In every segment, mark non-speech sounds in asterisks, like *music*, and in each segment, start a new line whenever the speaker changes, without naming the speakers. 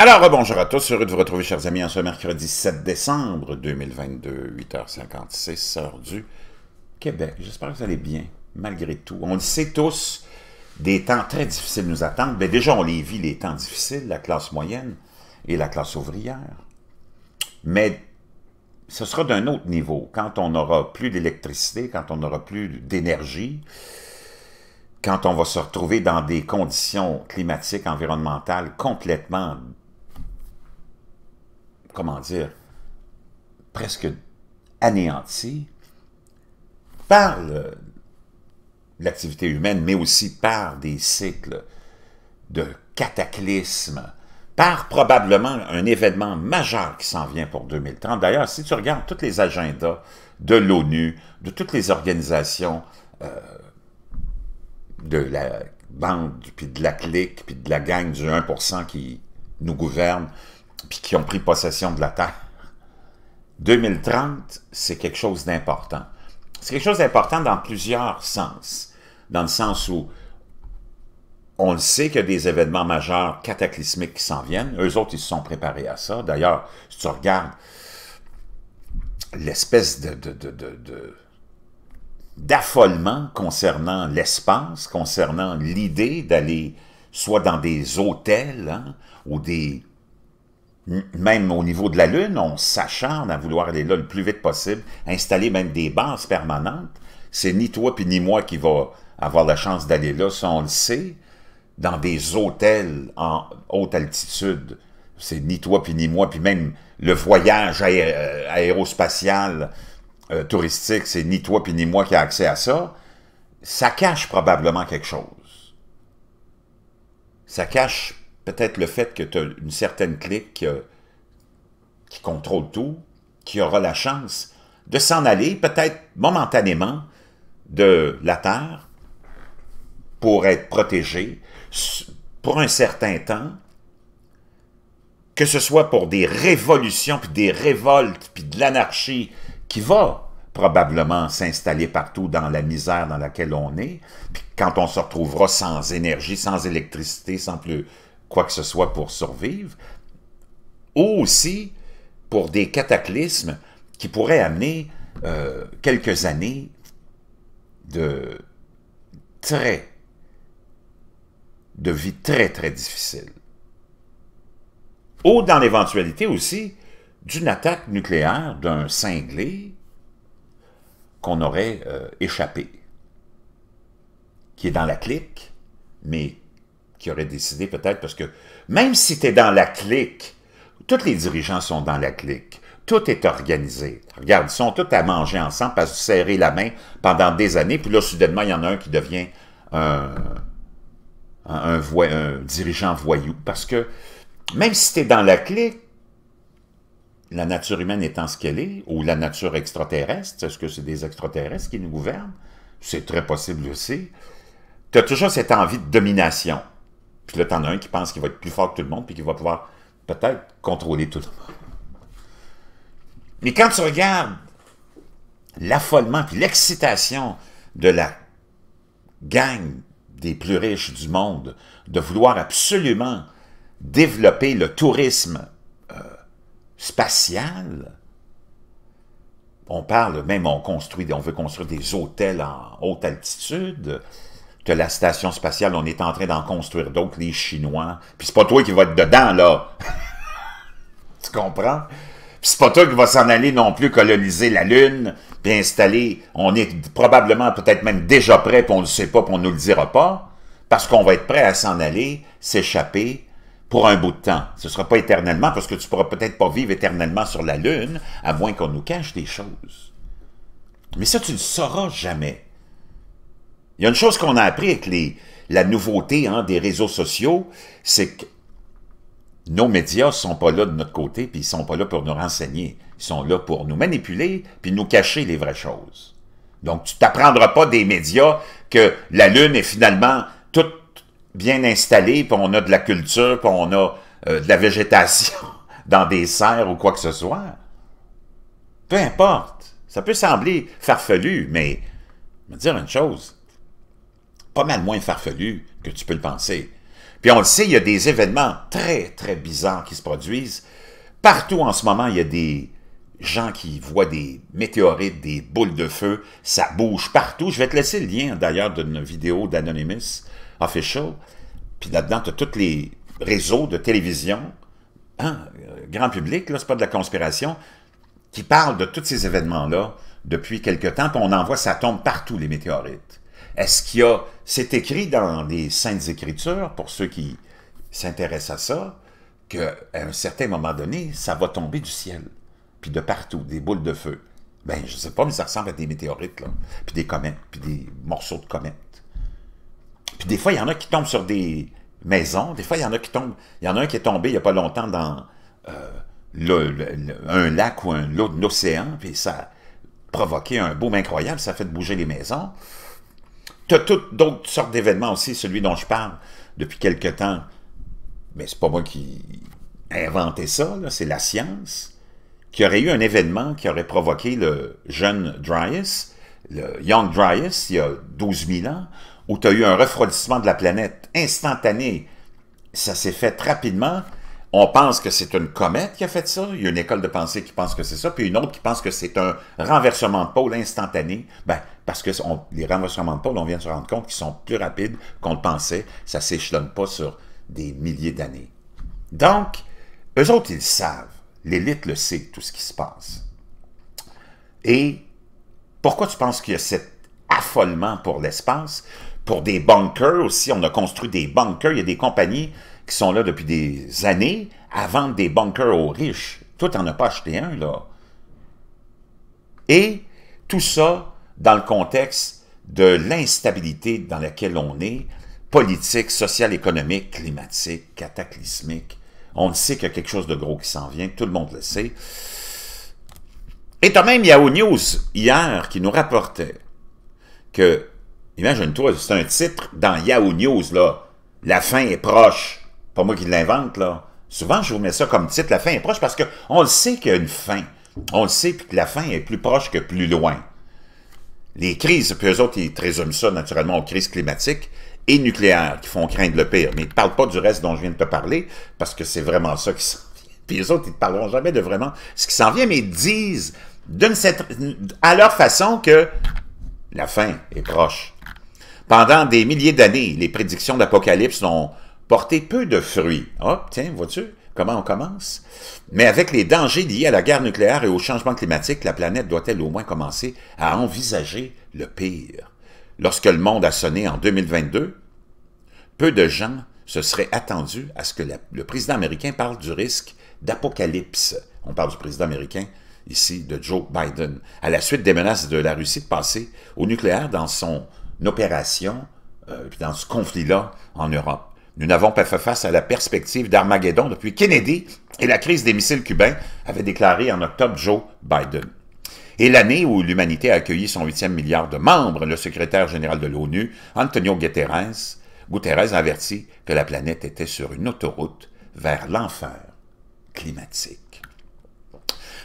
Alors, bonjour à tous, heureux de vous retrouver, chers amis, en ce mercredi 7 décembre 2022, 8h56, heure du Québec. J'espère que vous allez bien, malgré tout. On le sait tous, des temps très difficiles nous attendent, mais déjà on les vit, les temps difficiles, la classe moyenne et la classe ouvrière. Mais ce sera d'un autre niveau, quand on n'aura plus d'électricité, quand on n'aura plus d'énergie, quand on va se retrouver dans des conditions climatiques, environnementales complètement comment dire, presque anéanti par l'activité humaine, mais aussi par des cycles de cataclysmes, par probablement un événement majeur qui s'en vient pour 2030. D'ailleurs, si tu regardes tous les agendas de l'ONU, de toutes les organisations euh, de la bande, puis de la clique, puis de la gang du 1% qui nous gouverne, puis qui ont pris possession de la Terre. 2030, c'est quelque chose d'important. C'est quelque chose d'important dans plusieurs sens. Dans le sens où on le sait qu'il y a des événements majeurs cataclysmiques qui s'en viennent. Eux autres, ils se sont préparés à ça. D'ailleurs, si tu regardes l'espèce de, d'affolement concernant l'espace, concernant l'idée d'aller soit dans des hôtels hein, ou des même au niveau de la Lune, on s'acharne à vouloir aller là le plus vite possible, installer même des bases permanentes. C'est ni toi puis ni moi qui va avoir la chance d'aller là, ça on le sait, dans des hôtels en haute altitude. C'est ni toi puis ni moi, puis même le voyage euh, aérospatial euh, touristique, c'est ni toi puis ni moi qui a accès à ça. Ça cache probablement quelque chose. Ça cache peut-être le fait que tu as une certaine clique euh, qui, contrôle tout, qui aura la chance de s'en aller, peut-être momentanément, de la Terre pour être protégé pour un certain temps, que ce soit pour des révolutions, puis des révoltes, puis de l'anarchie qui va probablement s'installer partout dans la misère dans laquelle on est, puis quand on se retrouvera sans énergie, sans électricité, sans, plus, quoi que ce soit pour survivre, ou aussi pour des cataclysmes qui pourraient amener euh, quelques années de très, de vie très, très difficile. Ou dans l'éventualité aussi d'une attaque nucléaire d'un cinglé qu'on aurait euh, échappé, qui est dans la clique, mais qui aurait décidé peut-être, parce que même si tu es dans la clique, tous les dirigeants sont dans la clique. Tout est organisé. Regarde, ils sont tous à manger ensemble, à se serrer la main pendant des années, puis là, soudainement, il y en a un qui devient un, dirigeant voyou. Parce que même si tu es dans la clique, la nature humaine étant ce qu'elle est, ou la nature extraterrestre, est-ce que c'est des extraterrestres qui nous gouvernent? C'est très possible aussi. Tu as toujours cette envie de domination. Puis là, t'en as un qui pense qu'il va être plus fort que tout le monde, puis qu'il va pouvoir peut-être contrôler tout le monde. Mais quand tu regardes l'affolement puis l'excitation de la gang des plus riches du monde de vouloir absolument développer le tourisme euh, spatial, on parle, même on construit, on veut construire des hôtels en haute altitude, la station spatiale, on est en train d'en construire donc les Chinois. Puis c'est pas toi qui vas être dedans, là. *laughs* tu comprends? Puis c'est pas toi qui vas s'en aller non plus coloniser la Lune, puis installer... On est probablement, peut-être même déjà prêt, puis on ne le sait pas, puis on nous le dira pas, parce qu'on va être prêt à s'en aller, s'échapper, pour un bout de temps. Ce ne sera pas éternellement, parce que tu ne pourras peut-être pas vivre éternellement sur la Lune, à moins qu'on nous cache des choses. Mais ça, tu ne sauras jamais. Il y a une chose qu'on a appris avec la nouveauté hein, des réseaux sociaux, c'est que nos médias sont pas là de notre côté, puis ils sont pas là pour nous renseigner. Ils sont là pour nous manipuler, puis nous cacher les vraies choses. Donc, tu t'apprendras pas des médias que la Lune est finalement toute bien installée, puis on a de la culture, puis on a euh, de la végétation *laughs* dans des serres ou quoi que ce soit. Peu importe. Ça peut sembler farfelu, mais je vais dire une chose pas mal moins farfelu que tu peux le penser. Puis on le sait, il y a des événements très, très bizarres qui se produisent. Partout en ce moment, il y a des gens qui voient des météorites, des boules de feu, ça bouge partout. Je vais te laisser le lien d'ailleurs d'une vidéo d'Anonymous Official. Puis là-dedans, tu as tous les réseaux de télévision, hein, euh, grand public, là, c'est pas de la conspiration, qui parlent de tous ces événements-là depuis quelque temps, puis on en voit, ça tombe partout, les météorites. Est-ce qu'il y a... C'est écrit dans les Saintes Écritures, pour ceux qui s'intéressent à ça, qu'à un certain moment donné, ça va tomber du ciel, puis de partout, des boules de feu. Ben, je sais pas, mais ça ressemble à des météorites, puis des comètes, puis des morceaux de comètes. Puis des fois, il y en a qui tombent sur des maisons, des fois, il y en a qui tombent... Il y en a un qui est tombé il y a pas longtemps dans... Euh, un lac ou un océan, puis ça a provoqué un boom incroyable, ça a fait bouger les maisons tu as toutes d'autres sortes d'événements aussi, celui dont je parle depuis quelque temps. Mais c'est pas moi qui ai inventé ça, c'est la science, qui aurait eu un événement qui aurait provoqué le jeune Dryas, le Young Dryas, il y a 12 000 ans, où tu as eu un refroidissement de la planète instantané. Ça s'est fait rapidement, on pense que c'est une comète qui a fait ça, il y a une école de pensée qui pense que c'est ça, puis une autre qui pense que c'est un renversement de pôle instantané, ben, parce que les renversements de pôle, on vient de se rendre compte qu'ils sont plus rapides qu'on le pensait, ça s'échelonne pas sur des milliers d'années. Donc, eux autres, ils savent, l'élite le sait, tout ce qui se passe. Et pourquoi tu penses qu'il y a cet affolement pour l'espace? Pour des bunkers aussi, on a construit des bunkers, il y a des compagnies qui sont là depuis des années à vendre des bunkers aux riches. tout en a pas acheté un, là. Et tout ça dans le contexte de l'instabilité dans laquelle on est, politique, sociale, économique, climatique, cataclysmique. On le sait qu'il y a quelque chose de gros qui s'en vient, tout le monde le sait. Et quand même Yahoo News hier qui nous rapportait que, imagine-toi, c'est un titre dans Yahoo News, là, la fin est proche pas moi qui l'invente, là. Souvent, je vous mets ça comme titre, la fin est proche, parce qu'on le sait qu'il y a une fin. On le sait, que la fin est plus proche que plus loin. Les crises, puis eux autres, ils résument ça naturellement aux crises climatiques et nucléaires qui font craindre le pire. Mais ils ne parlent pas du reste dont je viens de te parler, parce que c'est vraiment ça qui s'en vient. Puis les autres, ils ne parleront jamais de vraiment ce qui s'en vient, mais ils disent à leur façon que la fin est proche. Pendant des milliers d'années, les prédictions d'Apocalypse ont porter peu de fruits. hop, ah, tiens, vois-tu comment on commence? Mais avec les dangers liés à la guerre nucléaire et au changement climatique, la planète doit-elle au moins commencer à envisager le pire? Lorsque le monde a sonné en 2022, peu de gens se seraient attendus à ce que le président américain parle du risque d'apocalypse. On parle du président américain ici, de Joe Biden, à la suite des menaces de la Russie de passer au nucléaire dans son opération, euh, puis dans ce conflit-là en Europe. Nous n'avons pas fait face à la perspective d'Armageddon depuis Kennedy et la crise des missiles cubains, avait déclaré en octobre Joe Biden. Et l'année où l'humanité a accueilli son huitième milliard de membres, le secrétaire général de l'ONU, Antonio Guterres, Guterres avertit que la planète était sur une autoroute vers l'enfer climatique.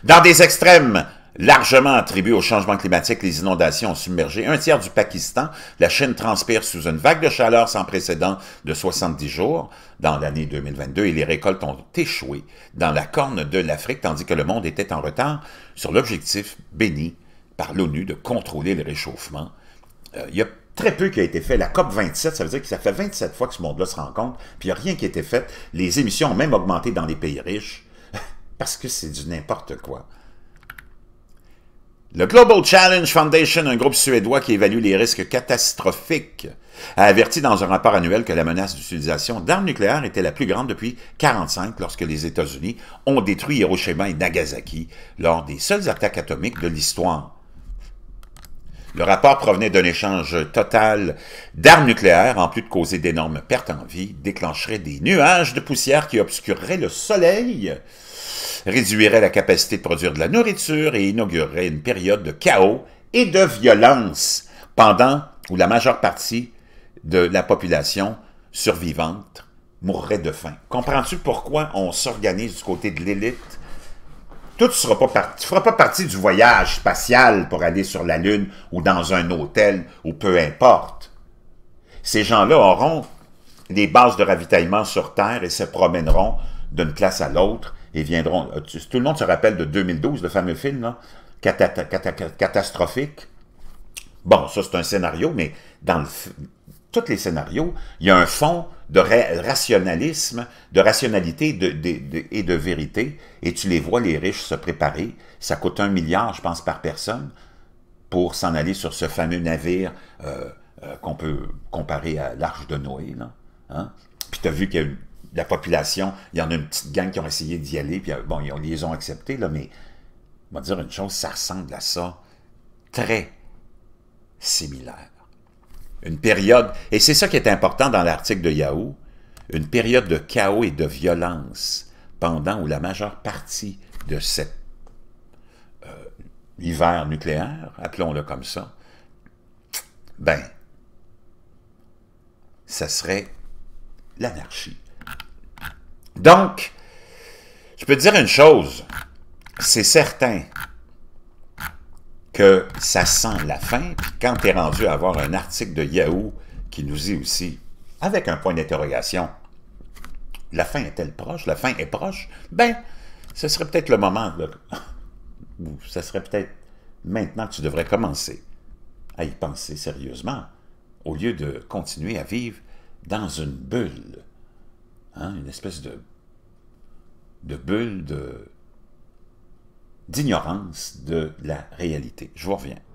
Dans des extrêmes, largement attribué au changement climatique, les inondations ont submergé un tiers du Pakistan. La Chine transpire sous une vague de chaleur sans précédent de 70 jours dans l'année 2022 et les récoltes ont échoué dans la corne de l'Afrique, tandis que le monde était en retard sur l'objectif béni par l'ONU de contrôler le réchauffement. Euh, il y a très peu qui a été fait. La COP 27, ça veut dire que ça fait 27 fois que ce monde-là se rencontre, puis il n'y a rien qui a été fait. Les émissions ont même augmenté dans les pays riches, *laughs* parce que c'est du n'importe quoi. Le Global Challenge Foundation, un groupe suédois qui évalue les risques catastrophiques, a averti dans un rapport annuel que la menace d'utilisation d'armes nucléaires était la plus grande depuis 1945 lorsque les États-Unis ont détruit Hiroshima et Nagasaki lors des seules attaques atomiques de l'histoire. Le rapport provenait d'un échange total d'armes nucléaires, en plus de causer d'énormes pertes en vie, déclencherait des nuages de poussière qui obscureraient le soleil, réduirait la capacité de produire de la nourriture et inaugurerait une période de chaos et de violence pendant où la majeure partie de la population survivante mourrait de faim. Comprends-tu pourquoi on s'organise du côté de l'élite? Tout tu ne feras pas partie du voyage spatial pour aller sur la Lune ou dans un hôtel ou peu importe. Ces gens-là auront des bases de ravitaillement sur Terre et se promèneront d'une classe à l'autre viendront. Euh, tout le monde se rappelle de 2012, le fameux film, catastrophique. Bon, ça c'est un scénario, mais dans le, tous les scénarios, il y a un fond de rationalisme, de rationalité de, et de vérité, et tu les vois, les riches, se préparer. Ça coûte un milliard, je pense, par personne pour s'en aller sur ce fameux navire euh, euh, qu'on peut comparer à l'Arche de Noé. Hein. Puis tu as vu qu'il y a eu la population, il y en a une petite gang qui ont essayé d'y aller, puis euh, bon, ils, ont, accepté, là, mais on va dire une chose, ça ressemble à ça très similaire. Une période, et c'est ça qui est important dans l'article de Yahoo, une période de chaos et de violence pendant où la majeure partie de cet euh, hiver nucléaire, appelons-le comme ça, ben, ça serait l'anarchie. Donc, je peux dire une chose, c'est certain que ça sent la fin, quand tu es rendu à avoir un article de Yahoo qui nous dit aussi, avec un point d'interrogation, la fin est-elle proche, la fin est proche, ben, ce serait peut-être le moment, *laughs* ou ce serait peut-être maintenant que tu devrais commencer à y penser sérieusement, au lieu de continuer à vivre dans une bulle. Hein, une espèce de, de bulle de d'ignorance de la réalité. Je vous reviens.